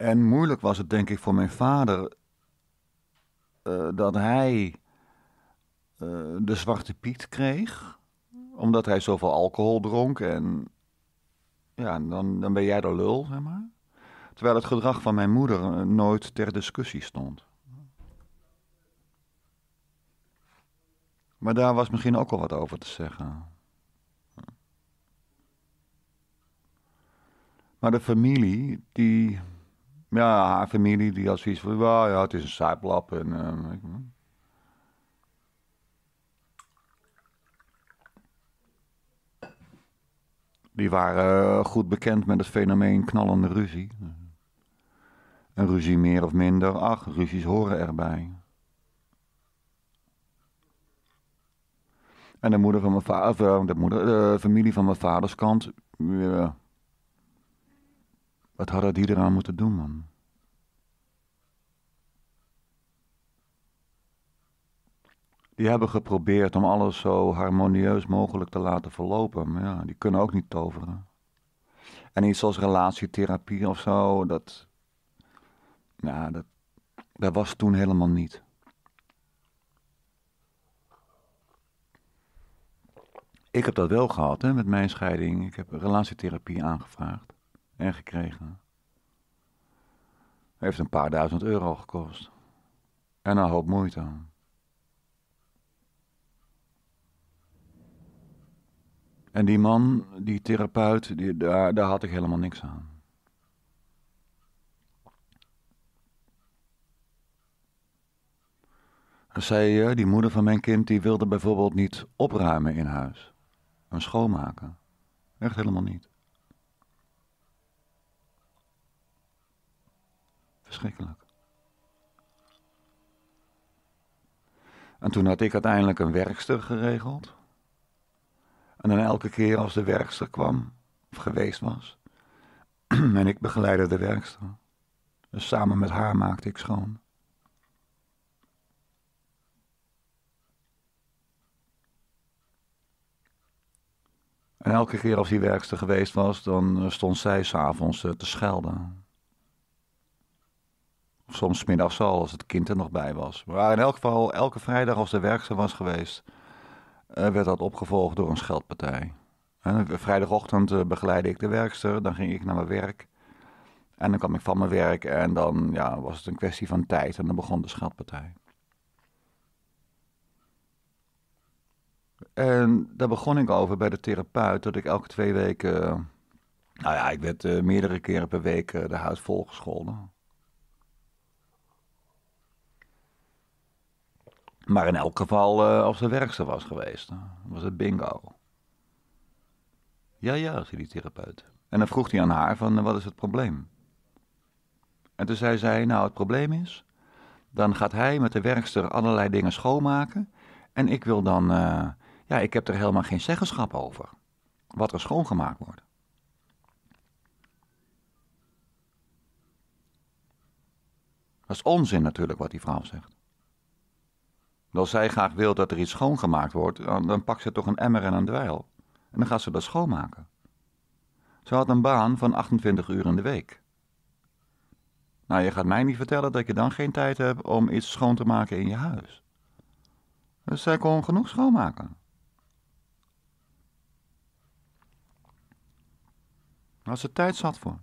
En moeilijk was het, denk ik, voor mijn vader eh, dat hij eh, de zwarte piet kreeg, omdat hij zoveel alcohol dronk. En ja, dan, dan ben jij de lul, zeg maar. Terwijl het gedrag van mijn moeder eh, nooit ter discussie stond. Maar daar was misschien ook al wat over te zeggen. Maar de familie, die ja, haar familie die had zoiets van, ja, het is een saaiplap En, ehm, Die waren eh, goed bekend met het fenomeen knallende ruzie. Een ruzie meer of minder, ach, ruzies horen erbij. En de moeder van mijn vader, eh, de, moeder, de eh, familie van mijn vaders kant, wat hadden dat eraan moeten doen, man? Die hebben geprobeerd om alles zo harmonieus mogelijk te laten verlopen. Maar ja, die kunnen ook niet toveren. En iets als relatietherapie of zo, dat. ja, nou, dat, dat was toen helemaal niet. Ik heb dat wel gehad hè, met mijn scheiding. Ik heb relatietherapie aangevraagd en gekregen. Heeft een paar duizend euro gekost. En een hoop moeite. En die man, die therapeut, die, daar, daar had ik helemaal niks aan. Zij, die moeder van mijn kind, die wilde bijvoorbeeld niet opruimen in huis. En schoonmaken. Echt helemaal niet. Verschrikkelijk. En toen had ik uiteindelijk een werkster geregeld. En dan elke keer als de werkster kwam, of geweest was, en ik begeleidde de werkster. Dus samen met haar maakte ik schoon. En elke keer als die werkster geweest was, dan eh, stond zij s'avonds eh, te schelden soms middags al, als het kind er nog bij was. Maar in elk geval, elke vrijdag als de werkster was geweest, eh, werd dat opgevolgd door een scheldpartij. Eh, vrijdagochtend eh, begeleidde ik de werkster, dan ging ik naar mijn werk. En dan kwam ik van mijn werk en dan ja, was het een kwestie van tijd en dan begon de scheldpartij. En daar begon ik over bij de therapeut, dat ik elke twee weken... Nou ja, ik werd meerdere keren per week de huid volgescholden. Maar in elk geval, eh, als ze werkster was geweest, was het bingo. Ja, ja, zei die therapeut. En dan vroeg hij aan haar van, eh, wat is het probleem? En toen zei zij, nou het probleem is, dan gaat hij met de werkster allerlei dingen schoonmaken. En ik wil dan, eh, ja, ik heb er helemaal geen zeggenschap over. Wat er schoongemaakt wordt. Dat is onzin natuurlijk wat die vrouw zegt. Als zij graag wil dat er iets schoongemaakt wordt, dan, pakt ze toch een emmer en een dweil. En dan gaat ze dat schoonmaken. Ze had een baan van 28 uur in de week. Nou, je gaat mij niet vertellen dat je dan geen tijd hebt om iets schoon te maken in je huis. Dus zij kon genoeg schoonmaken. Als ze tijd zat voor.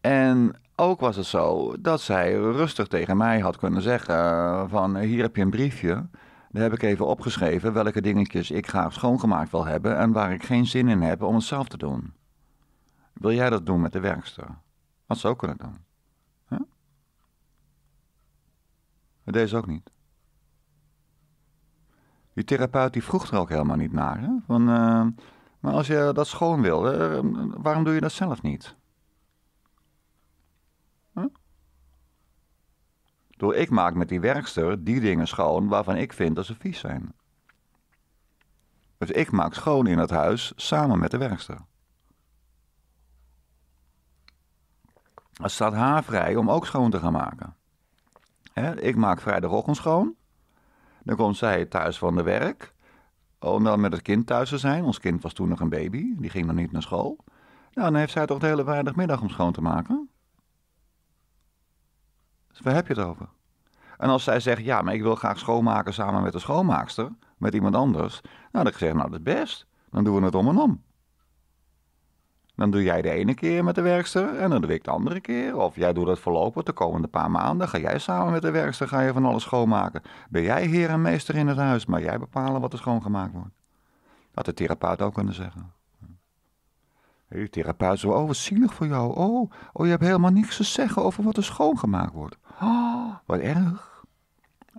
En ook was het zo dat zij rustig tegen mij had kunnen zeggen: van hier heb je een briefje. Daar heb ik even opgeschreven welke dingetjes ik graag schoongemaakt wil hebben en waar ik geen zin in heb om het zelf te doen. Wil jij dat doen met de werkster? Had ze ook kunnen doen. Deze ook niet. Die therapeut die vroeg er ook helemaal niet naar. Van, eh, maar als je dat schoon wil, waarom doe je dat zelf niet? Door ik maak met die werkster die dingen schoon waarvan ik vind dat ze vies zijn. Dus ik maak schoon in het huis samen met de werkster. Het staat haar vrij om ook schoon te gaan maken. ik maak vrijdagochtend schoon. Dan komt zij thuis van de werk. Oh, om dan met het kind thuis te zijn. Ons kind was toen nog een baby. Die ging nog niet naar school. Nou, dan heeft zij toch de hele vrijdagmiddag om schoon te maken waar heb je het over? En als zij zegt, ja, maar ik wil graag schoonmaken samen met de schoonmaakster, met iemand anders. Nou, dan zeg ik, nou, dat is best. Dan doen we het om en om. Dan doe jij de ene keer met de werkster en dan doe ik de andere keer. Of jij doet het voorlopig de komende paar maanden. Ga jij samen met de werkster, ga je van alles schoonmaken. Ben jij heer en meester in het huis, maar jij bepalen wat er schoongemaakt wordt. Had de therapeut ook kunnen zeggen. De therapeut zo, oh wat zielig voor jou. Oh, oh, je hebt helemaal niks te zeggen over wat er schoongemaakt wordt. Oh, wat erg.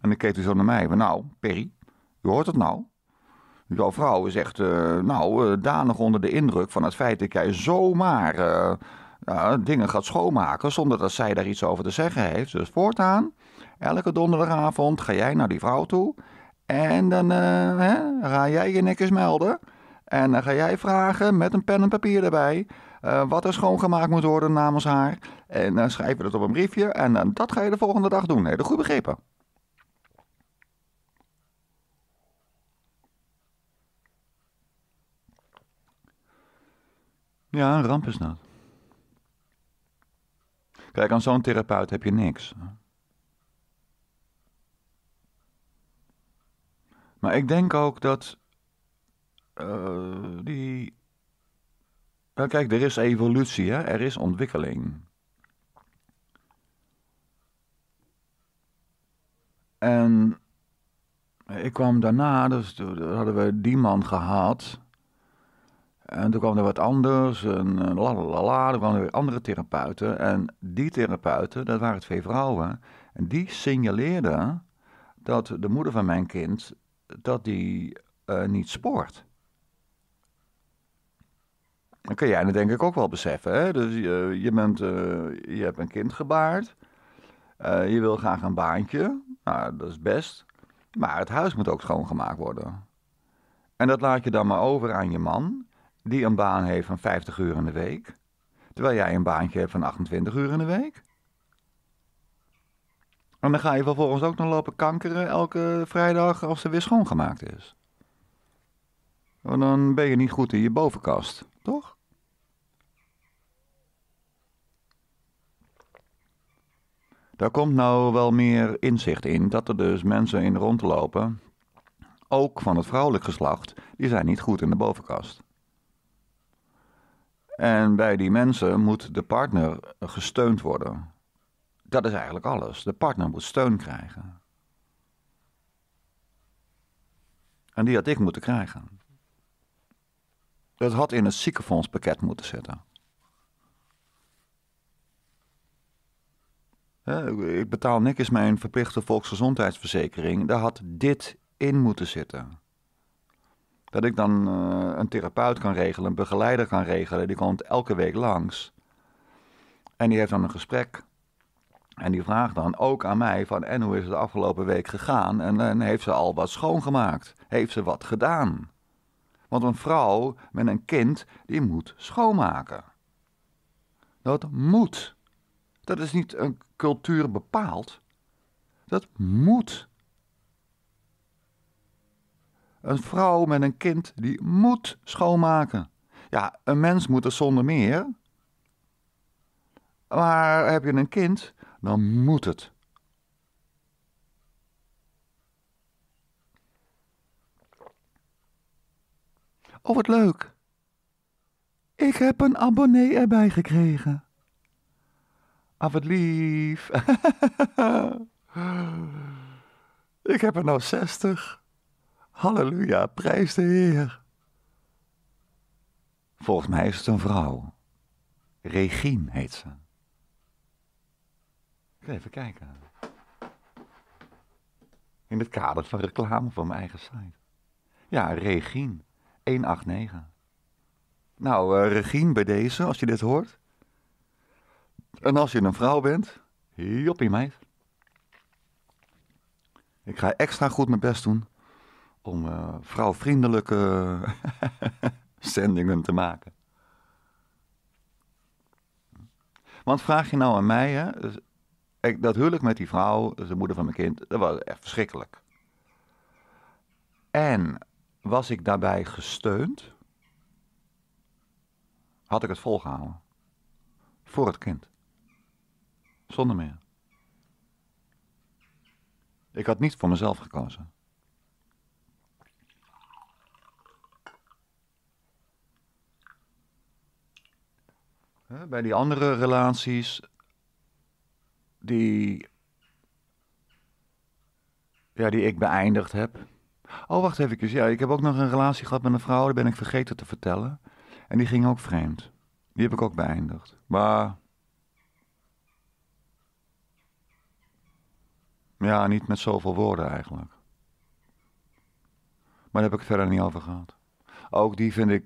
En dan keek hij zo naar mij. Nou, Perry, je hoort het nou. Jouw vrouw is echt, eh, nou, uh, danig onder de indruk van het feit dat jij zomaar eh, dingen gaat schoonmaken zonder dat zij daar iets over te zeggen heeft. Dus voortaan, elke donderdagavond ga jij naar die vrouw toe en dan hè, ga jij je nek melden. En dan ga jij vragen met een pen en papier erbij eh, wat er schoongemaakt moet worden namens haar. En dan eh, schrijven we dat op een briefje en eh, dat ga je de volgende dag doen. Heel goed begrepen. Ja, een ramp is dat. Kijk, aan zo'n therapeut heb je niks. Maar ik denk ook dat die nou, kijk, er is evolutie, hè? er is ontwikkeling. En ik kwam daarna, dus toen hadden we die man gehad. En toen kwam er wat anders en eh, la la kwamen er weer andere therapeuten. En die therapeuten, dat waren twee vrouwen, en die signaleerden dat de moeder van mijn kind, dat die eh, niet spoort. Dan kun jij dat denk ik ook wel beseffen. Hè? Dus eh, je, bent, eh, je hebt een kind gebaard. Eh, je wil graag een baantje. Nou, dat is best. Maar het huis moet ook schoongemaakt worden. En dat laat je dan maar over aan je man, die een baan heeft van 50 uur in de week. Terwijl jij een baantje hebt van 28 uur in de week. En dan ga je vervolgens ook nog lopen kankeren elke vrijdag als ze weer schoongemaakt is. Want dan ben je niet goed in je bovenkast. Toch? Daar komt nou wel meer inzicht in dat er dus mensen in rondlopen, ook van het vrouwelijk geslacht, die zijn niet goed in de bovenkast. En bij die mensen moet de partner gesteund worden. Dat is eigenlijk alles. De partner moet steun krijgen. En die had ik moeten krijgen. Dat had in het ziekenfondspakket moeten zitten. Ik betaal niks mijn verplichte volksgezondheidsverzekering. Daar had dit in moeten zitten. Dat ik dan eh, een therapeut kan regelen, een begeleider kan regelen. Die komt elke week langs. En die heeft dan een gesprek. En die vraagt dan ook aan mij van... en hoe is het de afgelopen week gegaan? En, en heeft ze al wat schoongemaakt? Heeft ze wat gedaan? Want een vrouw met een kind, die moet schoonmaken. Dat moet. Dat is niet een cultuur bepaald. Dat moet. Een vrouw met een kind die moet schoonmaken. Ja, een mens moet er zonder meer. Maar heb je een kind, dan moet het. Oh, wat leuk. Ik heb een abonnee erbij gekregen. Ah, wat lief. ik heb er nou 60. Halleluja, prijs de Heer. Volgens mij is het een vrouw. Regine heet ze. Even kijken. In het kader van reclame van mijn eigen site. Ja, Regine. 189. Nou, uh, eh, Regine bij deze, als je dit hoort. En als je een vrouw bent, joppie meid. Ik ga extra goed mijn best doen om eh, vrouwvriendelijke zendingen te maken. Want vraag je nou aan mij, hè, dus dat huwelijk met die vrouw, de moeder van mijn kind, dat was echt verschrikkelijk. En was ik daarbij gesteund? Had ik het volgehouden? Voor het kind. Zonder meer. Ik had niet voor mezelf gekozen. Bij die andere relaties, die, ja, die ik beëindigd heb, Oh, wacht even. Ja, ik heb ook nog een relatie gehad met een vrouw. Dat ben ik vergeten te vertellen. En die ging ook vreemd. Die heb ik ook beëindigd. Maar. Ja, niet met zoveel woorden eigenlijk. Maar daar heb ik het verder niet over gehad. Ook die vind ik.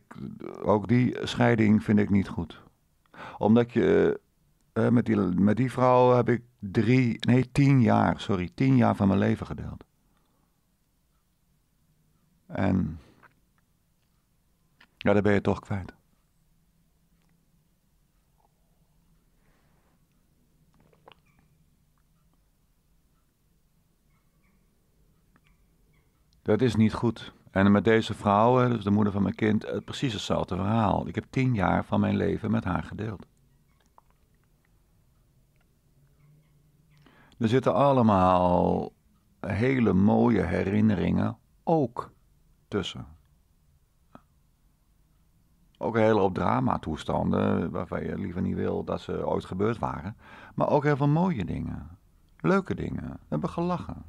Ook die scheiding vind ik niet goed. Omdat je. Eh, eh, met, die, met die vrouw heb ik drie. Nee, tien jaar. Sorry, tien jaar van mijn leven gedeeld. En ja, daar ben je toch kwijt. Dat is niet goed. En met deze vrouw, dus de moeder van mijn kind, het eh, precies hetzelfde verhaal. Ik heb tien jaar van mijn leven met haar gedeeld. Er zitten allemaal hele mooie herinneringen ook tussen. Ook een hele hoop drama-toestanden waarvan je liever niet wil dat ze ooit gebeurd waren. Maar ook heel veel mooie dingen. Leuke dingen. We hebben gelachen.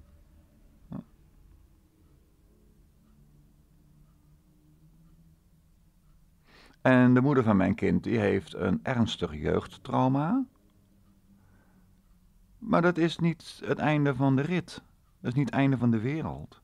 En de moeder van mijn kind die heeft een ernstig jeugdtrauma. Maar dat is niet het einde van de rit. Dat is niet het einde van de wereld.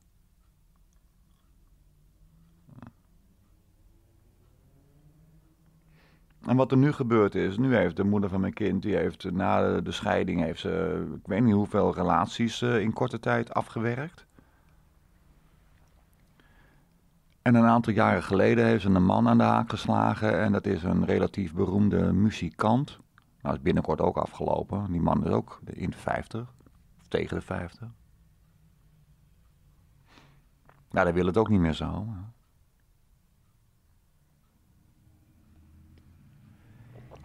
En wat er nu gebeurd is, nu heeft de moeder van mijn kind, die heeft eh, na de scheiding, heeft ze, ik weet niet hoeveel relaties eh, in korte tijd afgewerkt. En een aantal jaren geleden heeft ze een man aan de haak geslagen en dat is een relatief beroemde muzikant. Nou, is binnenkort ook afgelopen. Die man is ook in de 50, of tegen de 50. Nou, dat wil het ook niet meer zo.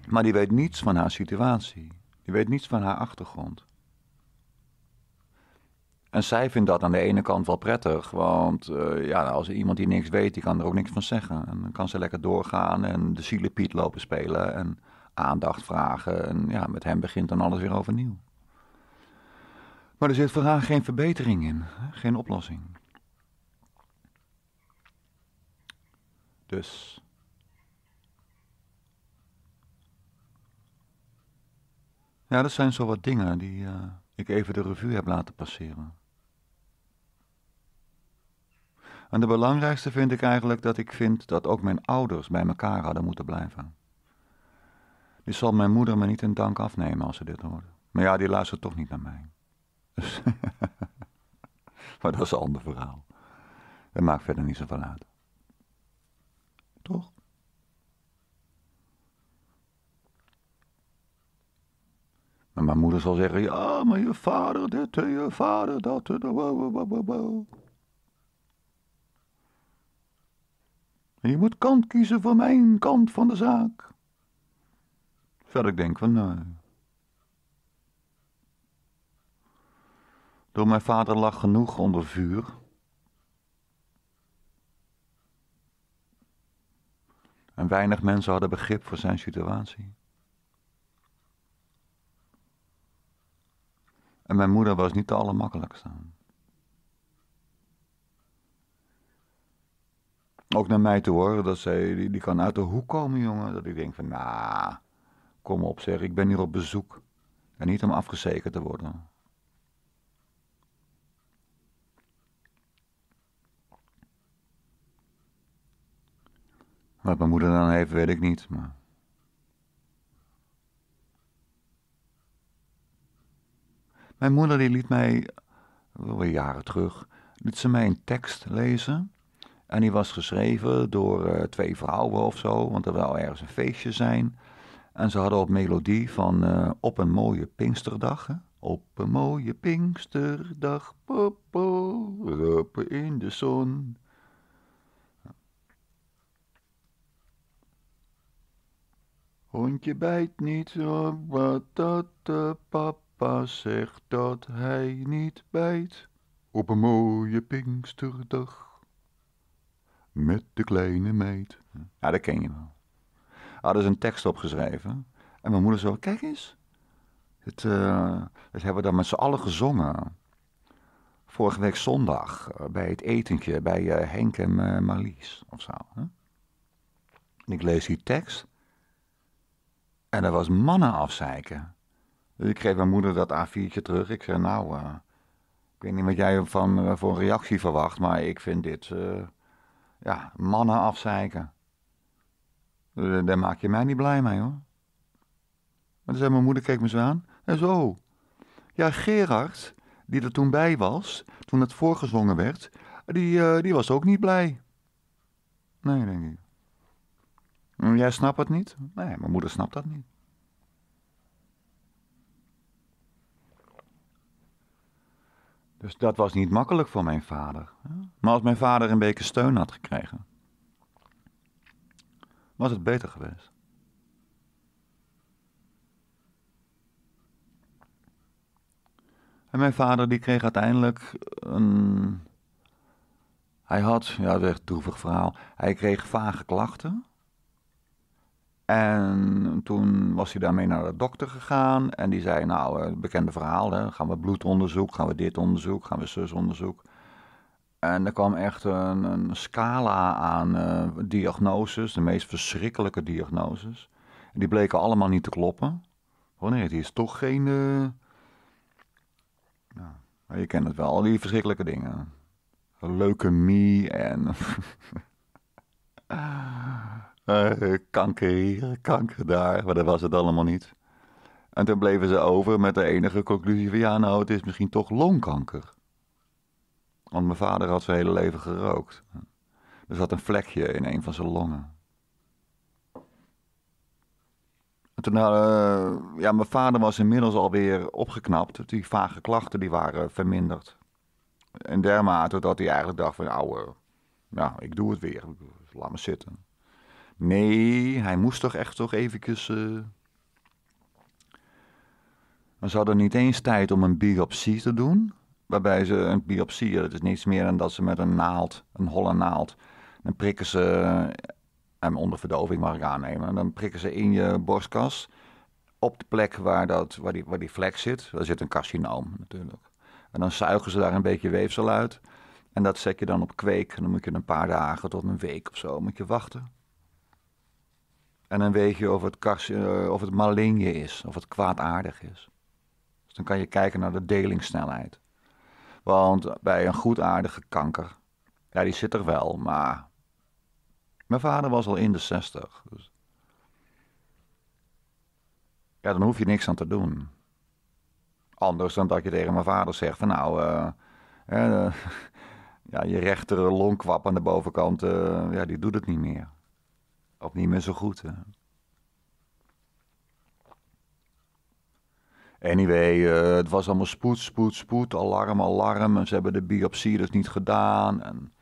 Maar die weet niets van haar situatie. Die weet niets van haar achtergrond. En zij vindt dat aan de ene kant wel prettig, want uh, ja, als iemand die niks weet, die kan er ook niks van zeggen. En dan kan ze lekker doorgaan en de zielepiet lopen spelen en aandacht vragen. En ja, met hem begint dan alles weer overnieuw. Maar er zit voor haar geen verbetering in, geen oplossing. Dus Ja, dat zijn zo wat dingen die eh, ik even de revue heb laten passeren. En de belangrijkste vind ik eigenlijk dat ik vind dat ook mijn ouders bij elkaar hadden moeten blijven. Dus zal mijn moeder me niet in dank afnemen als ze dit hoort. Maar ja, die luistert toch niet naar mij. maar dat is een ander verhaal. Dat maakt verder niet zoveel uit. En mijn moeder zal zeggen, ja, maar je vader dit en je vader dat. En, je moet kant kiezen voor mijn kant van de zaak. Verder ik denk van, nou, Door mijn vader lag genoeg onder vuur. En weinig mensen hadden begrip voor zijn situatie. En mijn moeder was niet de allermakkelijkste. Ook naar mij te horen dat zij, die, die kan uit de hoek komen, jongen. Dat ik denk van, nou, kom op zeg, ik ben hier op bezoek. En niet om afgezekerd te worden. Wat mijn moeder dan heeft, weet ik niet, maar... Mijn moeder die liet mij, weer jaren terug, liet ze mij een tekst lezen. En die was geschreven door eh, twee vrouwen of zo, want er zou ergens een feestje zijn. En ze hadden op melodie van eh, Op een mooie Pinksterdag. Hè? Op een mooie Pinksterdag, popo, in de zon. Hondje bijt niet, wat dat, eh, pap. Papa zegt dat hij niet bijt op een mooie Pinksterdag met de kleine meid. Ja, dat ken je wel. Hadden ze een tekst opgeschreven en mijn moeder zei: Kijk eens, het, eh, dat hebben we dan met z'n allen gezongen. Vorige week zondag eh, bij het etentje bij eh, Henk en uh, Marlies of zo. Hè? En ik lees die tekst en er was mannen afzeiken ik geef mijn moeder dat A4'tje terug. Ik zeg, nou, eh, ik weet niet wat jij van, eh, voor een reactie verwacht, maar ik vind dit, eh, ja, mannen afzeiken. daar maak je mij niet blij mee, hoor. Maar toen zei mijn moeder, keek me zo aan. En zo, oh, ja, Gerard, die er toen bij was, toen het voorgezongen werd, die, die was ook niet blij. Nee, denk ik. Jij snapt het niet? Nee, mijn moeder snapt dat niet. Dus dat was niet makkelijk voor mijn vader. Maar als mijn vader een beetje steun had gekregen, was het beter geweest. En mijn vader die kreeg uiteindelijk een... Hij had, ja dat is echt een droevig verhaal, hij kreeg vage klachten en toen was hij daarmee naar de dokter gegaan. En die zei, nou, het eh, bekende verhaal, hè? gaan we bloedonderzoek, gaan we dit onderzoek, gaan we zusonderzoek. En er kwam echt een, een scala aan eh, diagnoses, de meest verschrikkelijke diagnoses. En die bleken allemaal niet te kloppen. Oh nee, die is toch geen... Eh, nou, je kent het wel, al die verschrikkelijke dingen. Leukemie en... Eh, kanker hier, kanker daar. Maar dat was het allemaal niet. En toen bleven ze over met de enige conclusie van ja, nou, het is misschien toch longkanker. Want mijn vader had zijn hele leven gerookt. Er dus zat een vlekje in een van zijn longen. En toen, eh, ja, mijn vader was inmiddels alweer opgeknapt. Die vage klachten die waren verminderd. En dermate dat hij eigenlijk dacht van, nou, nou ik doe het weer. Laat me zitten. Nee, hij moest toch echt toch even Uh... Eh, ze hadden niet eens tijd om een biopsie te doen. Waarbij ze een biopsie, dat is niets meer dan dat ze met een naald, een holle naald, dan prikken ze, en eh, onder verdoving mag ik aannemen, dan prikken ze in je borstkas op de plek waar, dat, waar, die, waar die vlek zit. Daar zit een carcinoom natuurlijk. En dan zuigen ze daar een beetje weefsel uit. En dat zet je dan op kweek. En dan moet je een paar dagen tot een week of zo moet je wachten. En dan weet je of het, kars, uh, of het is, of het kwaadaardig is. Dus dan kan je kijken naar de delingssnelheid. Want bij een goedaardige kanker, ja, die zit er wel, maar. Mijn vader was al in de 60. Dus ja, dan hoef je niks aan te doen. Anders dan dat je tegen mijn vader zegt: van nou, uh, uh, ja, je rechter longkwap aan de bovenkant, ja, die doet het niet meer op niet meer zo goed. Hè? Anyway, eh, het was allemaal spoed, spoed, spoed, alarm, alarm. ze hebben de biopsie dus niet gedaan. En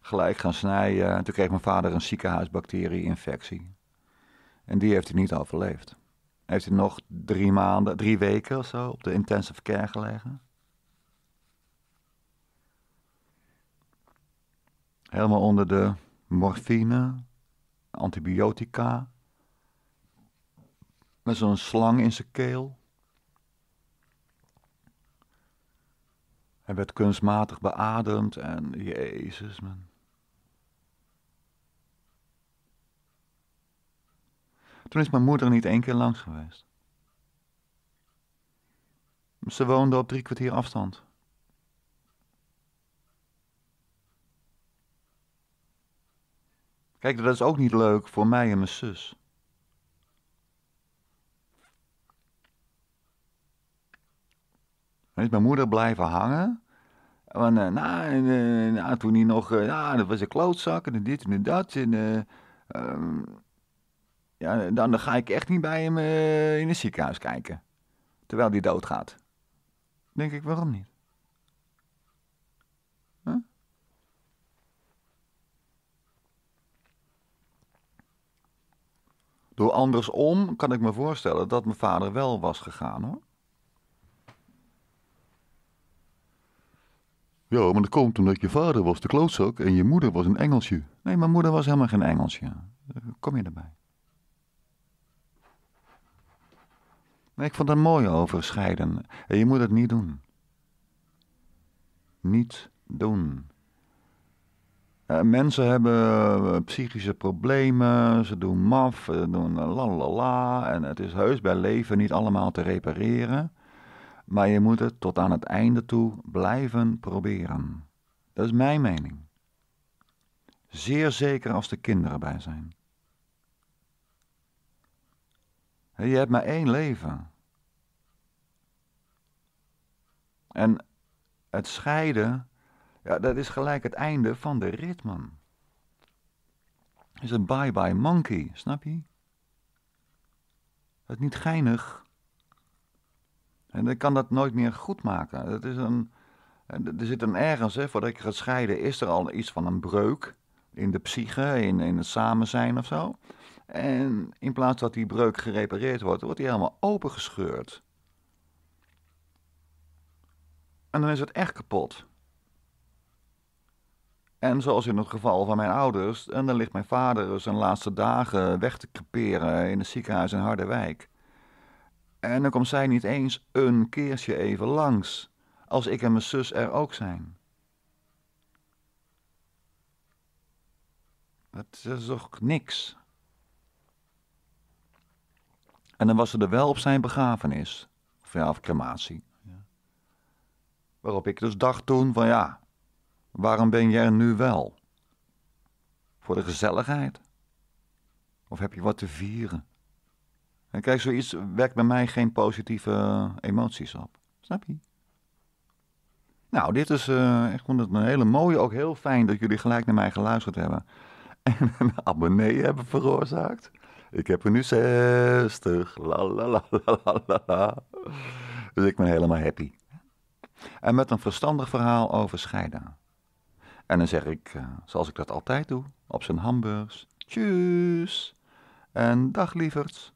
gelijk gaan snijden. En toen kreeg mijn vader een ziekenhuisbacterie-infectie. En die heeft hij niet overleefd. Heeft hij nog drie maanden, drie weken of zo op de intensive care gelegen. Helemaal onder de morfine antibiotica. Met zo'n slang in zijn keel. Hij werd kunstmatig beademd en Jezus, man. Toen is mijn moeder niet één keer langs geweest. Ze woonde op drie kwartier afstand. Kijk, dat is ook niet leuk voor mij en mijn zus. Dan is mijn moeder blijven hangen. Want, uh, eh, nou, eh, nou, toen hij nog, eh, ja, dat was een klootzak en dit en dat. En, ehm, ja, dan, ga ik echt niet bij hem in het ziekenhuis kijken. Terwijl hij doodgaat. Denk ik, waarom niet? Door andersom kan ik me voorstellen dat mijn vader wel was gegaan hoor. Ja, maar dat komt omdat je vader was de klootzak en je moeder was een Engelsje. Nee, mijn moeder was helemaal geen Engelsje. Eh, kom je erbij? Nee, ik vond het mooi over scheiden. En eh, je moet het niet doen. Niet doen. Eh, mensen hebben eh, psychische problemen, ze doen maf, ze doen eh, la En het is heus bij leven niet allemaal te repareren. Maar je moet het tot aan het einde toe blijven proberen. Dat is mijn mening. Zeer zeker als de kinderen bij zijn. Je hebt maar één leven. En het scheiden ja, dat is gelijk het einde van de rit, man. is een bye-bye monkey, snap je? Dat is niet geinig. En ik kan dat nooit meer goed maken. Dat is een, er zit een ergens, hè, voordat ik ga scheiden, is er al iets van een breuk in de psyche, in, in het samen zijn of zo. En in plaats dat die breuk gerepareerd wordt, wordt die helemaal opengescheurd. En dan is het echt kapot. En zoals in het geval van mijn ouders, en eh, dan ligt mijn vader dus zijn laatste dagen weg te creperen in het ziekenhuis in Harderwijk. En dan komt zij niet eens een keertje even langs, als ik en mijn zus er ook zijn. Dat is toch niks? En dan was ze er wel op zijn begrafenis, of ja, of crematie. Waarop ik dus dacht toen van ja, Waarom ben je er nu wel? Voor de gezelligheid? Of heb je wat te vieren? En kijk, zoiets wekt bij mij geen positieve emoties op. Snap je? Nou, dit is eh, vond echt een hele mooie. Ook heel fijn dat jullie gelijk naar mij geluisterd hebben. En een abonnee hebben veroorzaakt. Ik heb er nu 60. la la la la la. Dus ik ben helemaal happy. En met een verstandig verhaal over scheiden. En dan zeg ik, eh, zoals ik dat altijd doe, op zijn hamburgers, tjus en dag lieverds.